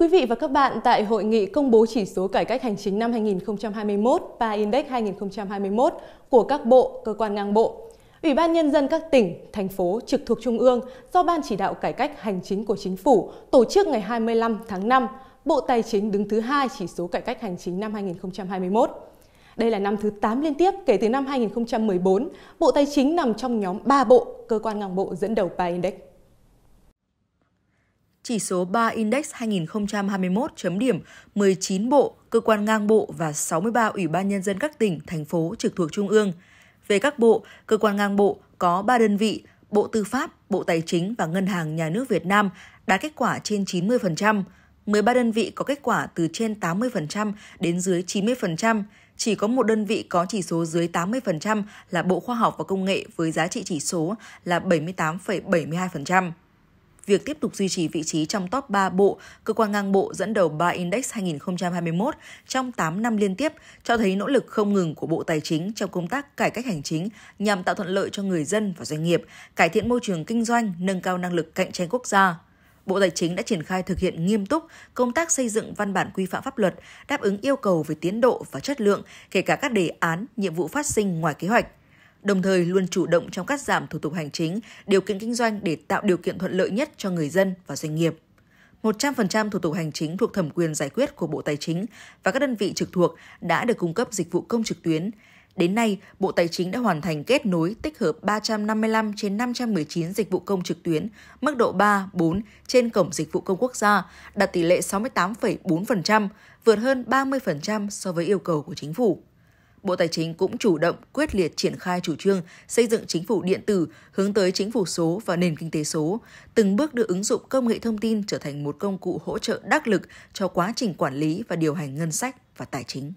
quý vị và các bạn, tại hội nghị công bố chỉ số cải cách hành chính năm 2021 và Index 2021 của các bộ, cơ quan ngang bộ, Ủy ban Nhân dân các tỉnh, thành phố trực thuộc Trung ương do Ban chỉ đạo cải cách hành chính của Chính phủ tổ chức ngày 25 tháng 5, Bộ Tài chính đứng thứ hai chỉ số cải cách hành chính năm 2021. Đây là năm thứ 8 liên tiếp kể từ năm 2014, Bộ Tài chính nằm trong nhóm 3 bộ, cơ quan ngang bộ dẫn đầu PA Index chỉ số 3 Index 2021 chấm điểm 19 bộ, cơ quan ngang bộ và 63 Ủy ban Nhân dân các tỉnh, thành phố trực thuộc Trung ương. Về các bộ, cơ quan ngang bộ có 3 đơn vị, Bộ Tư pháp, Bộ Tài chính và Ngân hàng Nhà nước Việt Nam đạt kết quả trên 90%, 13 đơn vị có kết quả từ trên 80% đến dưới 90%, chỉ có một đơn vị có chỉ số dưới 80% là Bộ Khoa học và Công nghệ với giá trị chỉ số là 78,72% việc tiếp tục duy trì vị trí trong top 3 bộ, cơ quan ngang bộ dẫn đầu 3 Index 2021 trong 8 năm liên tiếp, cho thấy nỗ lực không ngừng của Bộ Tài chính trong công tác cải cách hành chính nhằm tạo thuận lợi cho người dân và doanh nghiệp, cải thiện môi trường kinh doanh, nâng cao năng lực cạnh tranh quốc gia. Bộ Tài chính đã triển khai thực hiện nghiêm túc công tác xây dựng văn bản quy phạm pháp luật, đáp ứng yêu cầu về tiến độ và chất lượng, kể cả các đề án, nhiệm vụ phát sinh ngoài kế hoạch đồng thời luôn chủ động trong cắt giảm thủ tục hành chính, điều kiện kinh doanh để tạo điều kiện thuận lợi nhất cho người dân và doanh nghiệp. 100% thủ tục hành chính thuộc thẩm quyền giải quyết của Bộ Tài chính và các đơn vị trực thuộc đã được cung cấp dịch vụ công trực tuyến. Đến nay, Bộ Tài chính đã hoàn thành kết nối tích hợp 355 trên 519 dịch vụ công trực tuyến, mức độ 3, 4 trên Cổng Dịch vụ Công Quốc gia, đạt tỷ lệ 68,4%, vượt hơn 30% so với yêu cầu của chính phủ. Bộ Tài chính cũng chủ động quyết liệt triển khai chủ trương xây dựng chính phủ điện tử hướng tới chính phủ số và nền kinh tế số, từng bước đưa ứng dụng công nghệ thông tin trở thành một công cụ hỗ trợ đắc lực cho quá trình quản lý và điều hành ngân sách và tài chính.